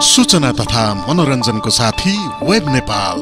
सूचना तथा मनोरञ्जनको साथी वेब नेपाल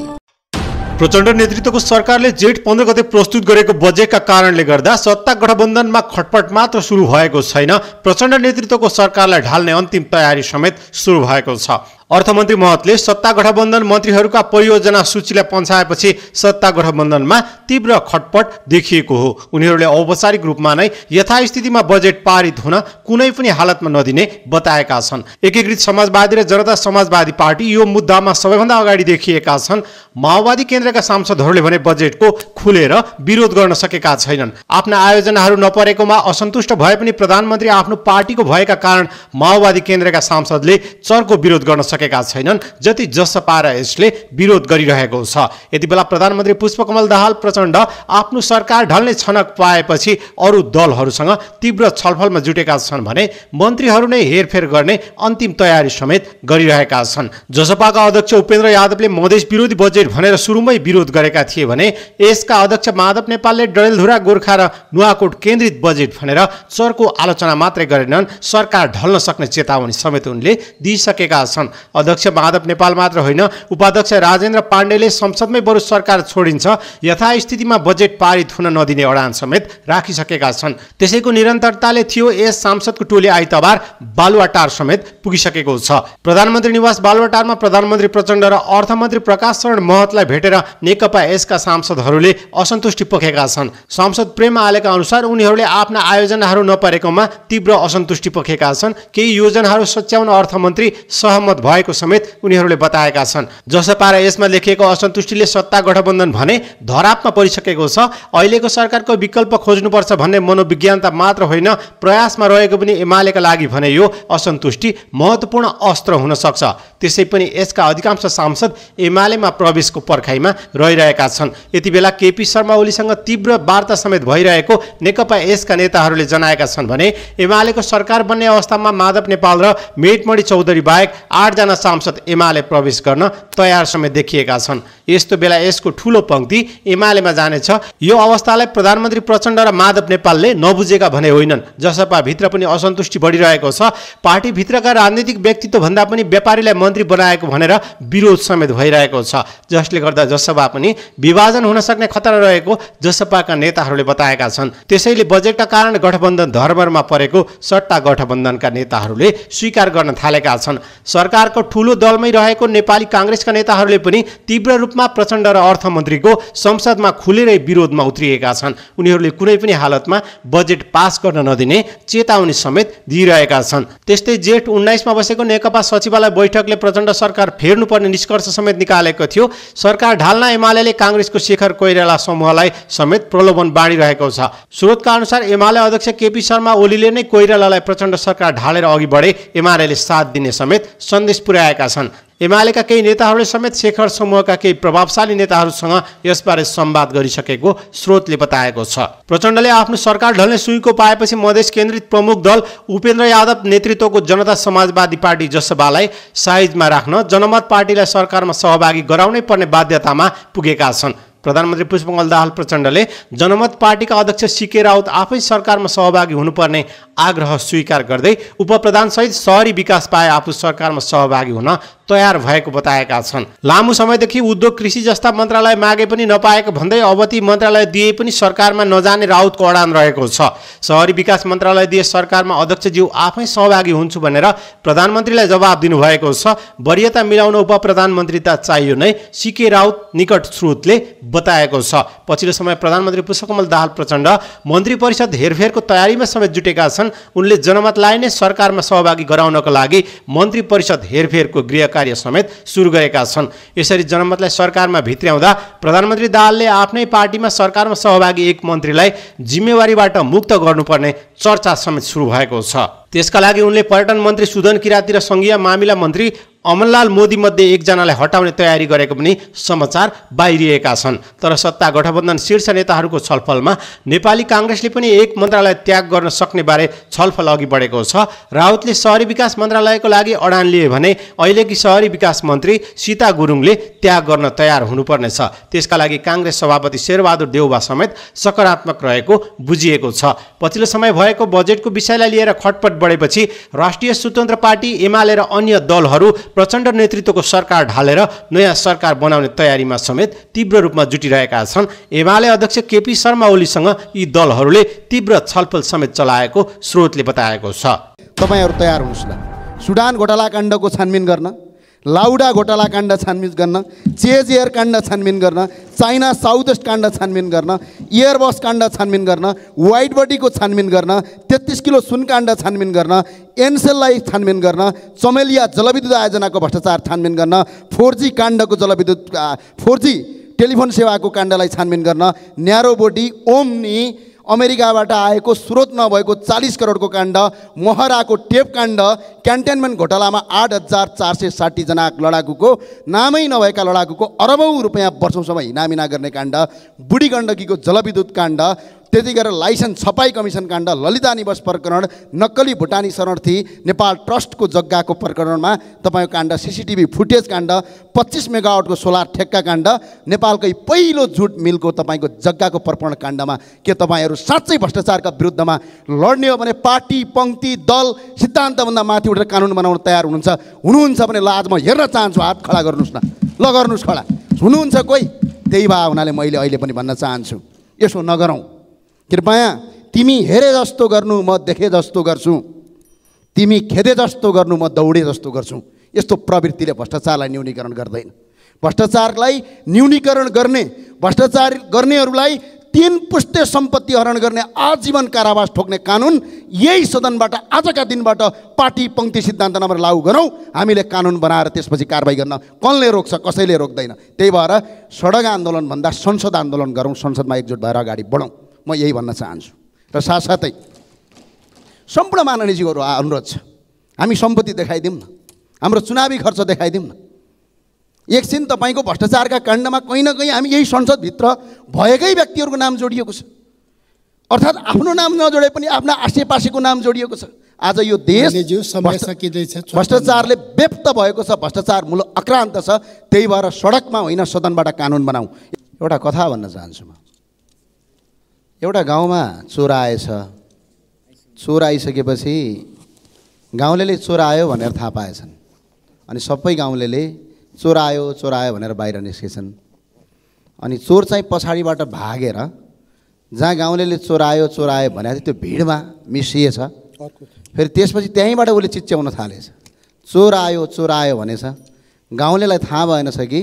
प्रचण्ड नेतृत्वको सरकारले जेठ पन्ध्र गते प्रस्तुत गरेको बजेटका कारणले गर्दा सत्ता गठबन्धनमा खटपट मात्र सुरु भएको छैन प्रचण्ड नेतृत्वको सरकारलाई ढाल्ने अन्तिम तयारी समेत सुरु भएको छ अर्थमन्त्री महतले सत्ता गठबन्धन मन्त्रीहरूका परियोजना सूचीलाई पन्छाएपछि सत्ता गठबन्धनमा तीव्र खटपट देखिएको हो उनीहरूले औपचारिक रूपमा नै यथास्थितिमा बजेट पारित हुन कुनै पनि हालतमा नदिने बताएका छन् एकीकृत समाजवादी र जनता समाजवादी पार्टी यो मुद्दामा सबैभन्दा अगाडि देखिएका छन् माओवादी केन्द्रका सांसदहरूले भने बजेटको खुलेर विरोध गर्न सकेका छैनन् आफ्ना आयोजनाहरू नपरेकोमा असन्तुष्ट भए पनि प्रधानमन्त्री आफ्नो पार्टीको भएका कारण माओवादी केन्द्रका सांसदले चर्को विरोध गर्न सके सकेका छैनन् जति जसपा र यसले विरोध गरिरहेको छ यति बेला प्रधानमन्त्री पुष्पकमल दाहाल प्रचण्ड आफ्नो सरकार ढल्ने छनक पाएपछि अरू दलहरूसँग तीव्र छलफलमा जुटेका छन् भने मन्त्रीहरू नै हेरफेर गर्ने अन्तिम तयारी समेत गरिरहेका छन् जसपाका अध्यक्ष उपेन्द्र यादवले मधेस विरोधी बजेट भनेर सुरुमै विरोध गरेका थिए भने यसका अध्यक्ष माधव नेपालले डडेलधुरा गोर्खा र नुवाकोट केन्द्रित बजेट भनेर चर्को आलोचना मात्रै गरेनन् सरकार ढल्न सक्ने चेतावनी समेत उनले दिइसकेका छन् अध्यक्ष माधव नेपाल मात्र होइन उपाध्यक्ष राजेन्द्र पाण्डेले संसदमै बरु सरकार छोडिन्छ यथास्थितिमा बजेट पारित हुन नदिने अडान समेत राखिसकेका छन् त्यसैको निरन्तरताले थियो यस सांसदको टोली आइतबार बालुवाटार समेत पुगिसकेको छ प्रधानमन्त्री निवास बालुवाटारमा प्रधानमन्त्री प्रचण्ड र अर्थमन्त्री प्रकाश शरण महतलाई भेटेर नेकपा यसका सांसदहरूले असन्तुष्टि पोखेका छन् सांसद प्रेम आलेका अनुसार उनीहरूले आफ्ना आयोजनाहरू नपरेकोमा तीव्र असन्तुष्टि पोखेका छन् केही योजनाहरू सच्याउन अर्थमन्त्री सहमत भए भएको समेत उनीहरूले बताएका छन् जसपा र यसमा लेखिएको असन्तुष्टिले सत्ता गठबन्धन भने धरापमा परिसकेको छ अहिलेको सरकारको विकल्प खोज्नुपर्छ भन्ने त मात्र होइन प्रयासमा रहेको पनि एमालेका लागि भने यो असन्तुष्टि महत्त्वपूर्ण अस्त्र हुन सक्छ त्यसै पनि यसका अधिकांश सांसद एमालेमा प्रवेशको पर्खाइमा रहिरहेका छन् यति बेला केपी शर्मा ओलीसँग तीव्र वार्ता समेत भइरहेको नेकपा यसका नेताहरूले जनाएका छन् भने एमालेको सरकार बन्ने अवस्थामा माधव नेपाल र मेटमणि चौधरी बाहेक आठजना सांसद एमाले प्रवेश गर्न तयार समेत देखिएका छन् यस्तो बेला यसको ठुलो पङ्क्ति एमालेमा जानेछ यो अवस्थालाई प्रधानमन्त्री प्रचण्ड र माधव नेपालले नबुझेका भने होइनन् जसपाभित्र पनि असन्तुष्टि बढिरहेको छ पार्टीभित्रका राजनीतिक व्यक्तित्वभन्दा पनि व्यापारीलाई मन्त्री बनाएको भनेर विरोध समेत भइरहेको छ जसले गर्दा जसपा पनि विभाजन हुन सक्ने खतरा रहेको जसपाका नेताहरूले बताएका छन् त्यसैले बजेटका कारण गठबन्धन धर्मरमा परेको सट्टा गठबन्धनका नेताहरूले स्वीकार गर्न थालेका छन् सरकारको ठुलो दलमै रहेको नेपाली काङ्ग्रेसका नेताहरूले पनि तीव्र रूपमा रूपमा प्रचण्ड र अर्थमन्त्रीको संसदमा खुलेरै विरोधमा उत्रिएका छन् उनीहरूले कुनै पनि हालतमा बजेट पास गर्न नदिने चेतावनी समेत दिइरहेका छन् त्यस्तै जेठ उन्नाइसमा बसेको नेकपा सचिवालय बैठकले प्रचण्ड सरकार फेर्नुपर्ने निष्कर्ष समेत निकालेको थियो सरकार ढाल्न एमाले काङ्ग्रेसको शेखर कोइराला समूहलाई समेत प्रलोभन बाँडिरहेको छ स्रोतका अनुसार एमाले अध्यक्ष केपी शर्मा ओलीले नै कोइरालालाई प्रचण्ड सरकार ढालेर अघि बढे एमाले साथ दिने समेत सन्देश पुर्याएका छन् एमालेका केही नेताहरूले समेत शेखर समूहका केही प्रभावशाली नेताहरूसँग यसबारे सम्वाद गरिसकेको स्रोतले बताएको छ प्रचण्डले आफ्नो सरकार ढल्ने सुईको पाएपछि मधेस केन्द्रित प्रमुख दल उपेन्द्र यादव नेतृत्वको जनता समाजवादी पार्टी जसपालाई साइजमा राख्न जनमत पार्टीलाई सरकारमा सहभागी गराउनै पर्ने बाध्यतामा पुगेका छन् प्रधानमन्त्री पुष्पकमल दाहाल प्रचण्डले जनमत पार्टीका अध्यक्ष सिके राउत आफै सरकारमा सहभागी हुनुपर्ने आग्रह स्वीकार गर्दै उपप्रधानसहित सहरी विकास पाए आफू सरकारमा सहभागी हुन तयार भएको बताएका छन् लामो समयदेखि उद्योग कृषि जस्ता मन्त्रालय मागे पनि नपाएको भन्दै अवधि मन्त्रालय दिए पनि सरकारमा नजाने राउतको अडान रहेको छ सहरी विकास मन्त्रालय दिए सरकारमा अध्यक्षज्यू आफै सहभागी हुन्छु भनेर प्रधानमन्त्रीलाई जवाब दिनुभएको छ वरियता मिलाउन उप त चाहियो नै सिके राउत निकट स्रोतले बताएको छ पछिल्लो समय प्रधानमन्त्री पुष्पकमल दाहाल प्रचण्ड मन्त्री परिषद हेरफेरको तयारीमा समेत जुटेका छन् उनले जनमतलाई नै सरकारमा सहभागी गराउनको लागि मन्त्री परिषद हेरफेरको गृह कार्य समेत सुरु गरेका छन् यसरी जनमतलाई सरकारमा भित्र्याउँदा प्रधानमन्त्री दाहालले आफ्नै पार्टीमा सरकारमा सहभागी एक मन्त्रीलाई जिम्मेवारीबाट मुक्त गर्नुपर्ने चर्चा समेत सुरु भएको छ त्यसका लागि उनले पर्यटन मन्त्री सुदन किराती र सङ्घीय मामिला मन्त्री अमनलाल मोदीमध्ये एकजनालाई हटाउने तयारी गरेको पनि समाचार बाहिरिएका छन् तर सत्ता गठबन्धन शीर्ष नेताहरूको छलफलमा नेपाली काङ्ग्रेसले पनि एक मन्त्रालय त्याग गर्न सक्ने बारे छलफल अघि बढेको छ राउतले सहरी विकास मन्त्रालयको लागि अडान लिए भने अहिलेकी सहरी विकास मन्त्री सीता गुरुङले त्याग गर्न तयार हुनुपर्नेछ त्यसका लागि काङ्ग्रेस सभापति शेरबहादुर देउबा समेत सकारात्मक रहेको बुझिएको छ पछिल्लो समय भएको बजेटको विषयलाई लिएर खटपट बढेपछि राष्ट्रिय स्वतन्त्र पार्टी एमाले र अन्य दलहरू प्रचण्ड नेतृत्वको सरकार ढालेर नयाँ सरकार बनाउने तयारीमा समेत तीव्र रूपमा जुटिरहेका छन् एमाले अध्यक्ष केपी शर्मा ओलीसँग यी दलहरूले तीव्र छलफल समेत चलाएको स्रोतले बताएको छ तपाईँहरू तयार हुनुहोस् न सुडान घोटालाकाण्डको छानबिन गर्न लाउडा घोटाला काण्ड छानबिन गर्न चेज एयर काण्ड छानबिन गर्न चाइना साउथ इस्ट काण्ड छानबिन गर्न एयरबस काण्ड छानबिन गर्न वाइट बडीको छानबिन गर्न तेत्तिस किलो सुन काण्ड छानबिन गर्न एनसेललाई छानबिन गर्न चमेलिया जलविद्युत आयोजनाको भ्रष्टाचार छानबिन गर्न फोर जी काण्डको जलविद्युत फोर जी टेलिफोन सेवाको काण्डलाई छानबिन गर्न न्यारो बोडी ओम्नी अमेरिकाबाट आएको स्रोत नभएको चालिस करोडको काण्ड महराको टेप काण्ड क्यान्टेनमेन्ट घोटालामा आठ हजार चार सय साठीजना लडाकुको नामै नभएका लडाकुको अरबौँ रुपियाँ वर्षौँसम्म हिनामिना गर्ने काण्ड बुढी गण्डकीको जलविद्युत काण्ड त्यति गरेर लाइसेन्स छपाई कमिसन काण्ड ललिता निवास प्रकरण नक्कली भुटानी शरणार्थी नेपाल ट्रस्टको जग्गाको प्रकरणमा तपाईँको काण्ड सिसिटिभी फुटेज काण्ड पच्चिस मेगावटको सोलर ठेक्का काण्ड नेपालकै पहिलो जुट मिलको तपाईँको जग्गाको प्रकरण काण्डमा के तपाईँहरू साँच्चै भ्रष्टाचारका विरुद्धमा लड्ने हो भने पार्टी पङ्क्ति दल सिद्धान्तभन्दा माथि उठेर कानुन बनाउन तयार हुनुहुन्छ हुनुहुन्छ भने लाज म हेर्न चाहन्छु हात खडा गर्नुहोस् न ल गर्नुहोस् खडा हुनुहुन्छ कोही त्यही भए हुनाले मैले अहिले पनि भन्न चाहन्छु यसो नगरौँ कृपया तिमी हेरे जस्तो गर्नु म देखे जस्तो गर्छु तिमी खेदे जस्तो गर्नु म दौडे जस्तो गर्छु यस्तो प्रवृत्तिले भ्रष्टाचारलाई न्यूनीकरण गर्दैन भ्रष्टाचारलाई न्यूनीकरण गर्ने भ्रष्टाचार गर्नेहरूलाई तिन पुस्ते सम्पत्ति हरण गर्ने आजीवन कारावास ठोक्ने कानुन यही सदनबाट आजका दिनबाट पार्टी पङ्क्ति सिद्धान्त नम्बर लागू गरौँ हामीले कानुन बनाएर त्यसपछि कारवाही गर्न कसले रोक्छ कसैले रोक्दैन त्यही भएर सडक आन्दोलनभन्दा संसद आन्दोलन गरौँ संसदमा एकजुट भएर अगाडि बढौँ म यही भन्न चाहन्छु र साथसाथै सम्पूर्ण माननीयजीहरू अनुरोध छ हामी सम्पत्ति देखाइदिउँ न हाम्रो चुनावी खर्च देखाइदिउँ न एकछिन तपाईँको भ्रष्टाचारका काण्डमा कहीँ न कहीँ हामी यही संसदभित्र भएकै व्यक्तिहरूको नाम जोडिएको छ अर्थात् आफ्नो नाम नजोडे पनि आफ्ना आसेपासेको नाम जोडिएको छ आज यो देश भ्रष्टाचारले व्यप्त भएको छ भ्रष्टाचार मूल अक्रान्त छ त्यही भएर सडकमा होइन सदनबाट कानुन बनाऊ एउटा कथा भन्न चाहन्छु म एउटा गाउँमा चोर आएछ चोर आइसकेपछि गाउँले चोर आयो भनेर थाहा पाएछन् अनि सबै गाउँले चोर आयो चोर आयो भनेर बाहिर निस्केछन् अनि चोर चाहिँ पछाडिबाट भागेर जहाँ गाउँले चोर आयो चोर आयो भने त्यो भिडमा मिसिएछ फेरि त्यसपछि त्यहीँबाट उसले चिच्याउन थालेछ चोर आयो चोर आयो भनेछ गाउँलेलाई थाहा भएनछ कि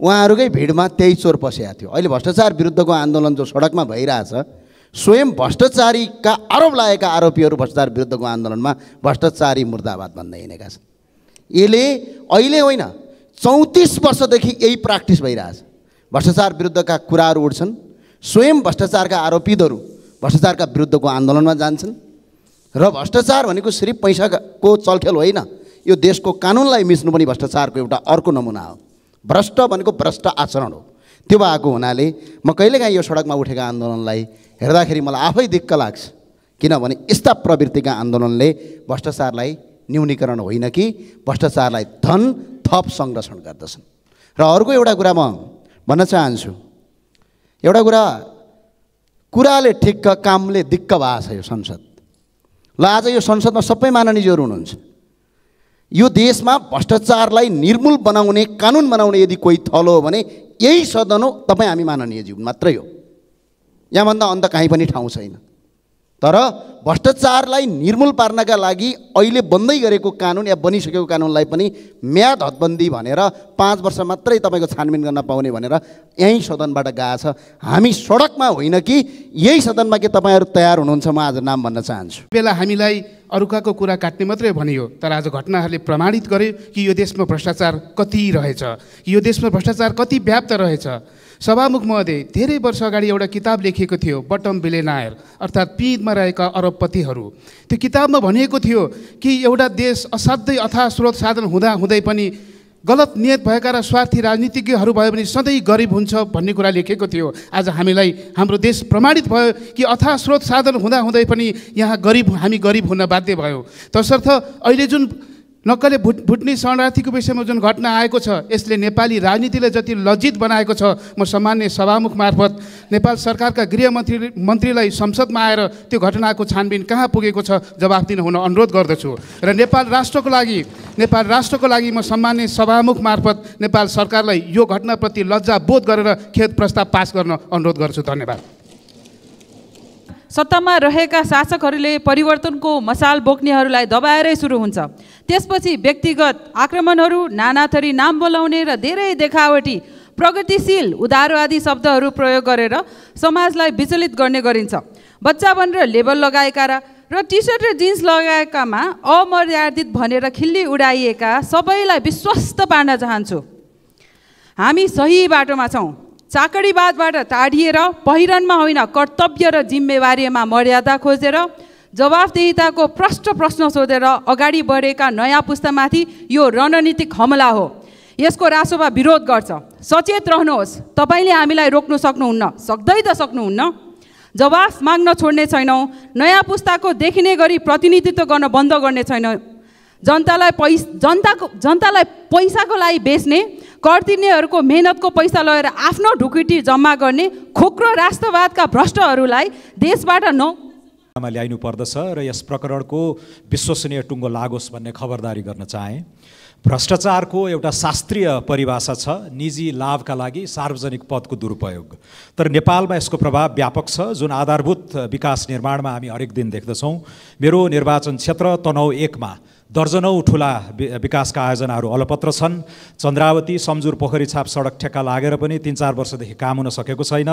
उहाँहरूकै भिडमा त्यही चोर पसेका थियो अहिले भ्रष्टाचार विरुद्धको आन्दोलन जो सडकमा भइरहेछ स्वयं भ्रष्टाचारीका आरोप लागेका आरोपीहरू भ्रष्टाचार विरुद्धको आन्दोलनमा भ्रष्टाचारी मुर्दाबाद भन्दै हिँडेका छन् यसले अहिले होइन चौतिस वर्षदेखि यही प्र्याक्टिस भइरहेछ भ्रष्टाचार विरुद्धका कुराहरू उठ्छन् स्वयं भ्रष्टाचारका आरोपितहरू भ्रष्टाचारका विरुद्धको आन्दोलनमा जान्छन् र भ्रष्टाचार भनेको सिर्फ पैसाको चलखेल होइन यो देशको कानुनलाई मिच्नु पनि भ्रष्टाचारको एउटा अर्को नमुना हो भ्रष्ट भनेको भ्रष्ट आचरण हो त्यो भएको हुनाले म कहिलेकाहीँ यो सडकमा उठेका आन्दोलनलाई हेर्दाखेरि मलाई आफै दिक्क लाग्छ किनभने यस्ता प्रवृत्तिका आन्दोलनले भ्रष्टाचारलाई न्यूनीकरण होइन कि भ्रष्टाचारलाई धन थप संरक्षण गर्दछन् र अर्को एउटा कुरा म भन्न चाहन्छु एउटा कुरा कुराले ठिक्क कामले दिक्क भएको छ यो संसद ल आज यो संसदमा सबै माननीयहरू हुनुहुन्छ यो देशमा भ्रष्टाचारलाई निर्मूल बनाउने कानुन बनाउने यदि कोही थलो हो भने यही सदन हो तपाईँ हामी माननीयज्यू मात्रै हो यहाँभन्दा अन्त काहीँ पनि ठाउँ छैन तर भ्रष्टाचारलाई निर्मूल पार्नका लागि अहिले बन्दै गरेको कानुन या बनिसकेको कानुनलाई पनि म्याद हदबन्दी भनेर पाँच वर्ष मात्रै तपाईँको छानबिन गर्न पाउने भनेर यहीँ सदनबाट गएको छ हामी सडकमा होइन कि यही सदनमा के तपाईँहरू तयार हुनुहुन्छ म आज नाम भन्न चाहन्छु बेला हामीलाई अरूकाको कुरा काट्ने मात्रै भनियो तर आज घटनाहरूले प्रमाणित गर्यो कि यो देशमा भ्रष्टाचार कति रहेछ यो देशमा भ्रष्टाचार कति व्याप्त रहेछ सभामुख महोदय धेरै वर्ष अगाडि एउटा किताब लेखिएको थियो बटम बिलेनायर अर्थात् पिँधमा रहेका अरबपतिहरू त्यो किताबमा भनिएको थियो कि एउटा देश असाध्यै अथा स्रोत साधन हुँदा हुँदै पनि गलत नियत भएका र स्वार्थी राजनीतिज्ञहरू भयो भने सधैँ गरिब हुन्छ भन्ने कुरा लेखेको थियो आज हामीलाई हाम्रो देश प्रमाणित भयो कि अथा स्रोत साधन हुँदाहुँदै पनि यहाँ गरिब हामी गरिब हुन बाध्य भयो तसर्थ अहिले जुन नक्कले भुट भुट्ने शरणार्थीको विषयमा जुन घटना आएको छ यसले नेपाली राजनीतिलाई जति लज्जित बनाएको छ म सामान्य सभामुख मार्फत नेपाल सरकारका गृहमन्त्री मन्त्रीलाई संसदमा आएर त्यो घटनाको छानबिन कहाँ पुगेको छ जवाफ दिन हुन अनुरोध गर्दछु र नेपाल राष्ट्रको लागि नेपाल राष्ट्रको लागि म सामान्य सभामुख मार्फत नेपाल सरकारलाई यो घटनाप्रति लज्जाबोध गरेर खेत प्रस्ताव पास गर्न अनुरोध गर्छु धन्यवाद सत्तामा रहेका शासकहरूले परिवर्तनको मसाल बोक्नेहरूलाई दबाएरै सुरु हुन्छ त्यसपछि व्यक्तिगत आक्रमणहरू नानाथरी नाम बोलाउने र धेरै देखावटी प्रगतिशील उदारवादी शब्दहरू प्रयोग गरेर समाजलाई विचलित गर्ने गरिन्छ बच्चा भनेर लेबल लगाएका र र टी सर्ट र जिन्स लगाएकामा अमर्यादित भनेर खिल्ली उडाइएका सबैलाई विश्वस्त पार्न चाहन्छु हामी सही बाटोमा छौँ चाकडीवादबाट टाढिएर पहिरनमा होइन कर्तव्य र जिम्मेवारीमा मर्यादा खोजेर जवाफदेहिताको प्रष्ट प्रश्न सोधेर अगाडि बढेका नयाँ पुस्तामाथि यो रणनीतिक हमला हो यसको रासोमा विरोध गर्छ सचेत रहनुहोस् तपाईँले हामीलाई रोक्नु सक्नुहुन्न सक्दै त सक्नुहुन्न जवाफ माग्न छोड्ने छैनौँ नयाँ पुस्ताको देखिने गरी प्रतिनिधित्व गर्न बन्द गर्ने छैनौँ जनतालाई पैस जनताको जनतालाई पैसाको लागि बेच्ने कर मेहनतको पैसा लगेर आफ्नो ढुकुटी जम्मा गर्ने खोक्रो राष्ट्रवादका भ्रष्टहरूलाई देशबाट न ल्याइनु पर्दछ र यस प्रकरणको विश्वसनीय टुङ्गो लागोस् भन्ने खबरदारी गर्न चाहे भ्रष्टाचारको एउटा शास्त्रीय परिभाषा छ निजी लाभका लागि सार्वजनिक पदको दुरुपयोग तर नेपालमा यसको प्रभाव व्यापक छ जुन आधारभूत विकास निर्माणमा हामी हरेक दिन देख्दछौँ मेरो निर्वाचन क्षेत्र तनहु एकमा दर्जनौँ ठुला विकासका आयोजनाहरू अलपत्र छन् चन्द्रावती सम्जुर पोखरी छाप सडक ठेक्का लागेर पनि तिन चार वर्षदेखि काम हुन सकेको छैन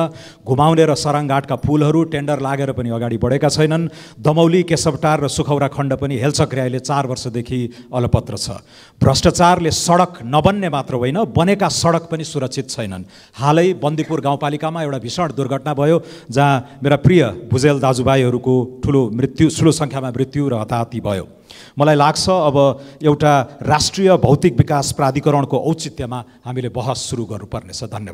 घुमाउने र सराङघाटका पुलहरू टेन्डर लागेर पनि अगाडि बढेका छैनन् दमौली केशवटार र सुखौरा खण्ड पनि हेलचक्र्याईले चार वर्षदेखि अलपत्र छ भ्रष्टाचारले सडक नबन्ने मात्र होइन बनेका सडक पनि सुरक्षित छैनन् हालै बन्दीपुर गाउँपालिकामा एउटा भीषण दुर्घटना भयो जहाँ मेरा प्रिय भुजेल दाजुभाइहरूको ठुलो मृत्यु ठुलो सङ्ख्यामा मृत्यु र हताहती भयो मलाई लाग्छ अब एउटा राष्ट्रिय भौतिक विकास प्राधिकरणको औचित्यमा हामीले बहस सुरु गर्नुपर्नेछ धन्यवाद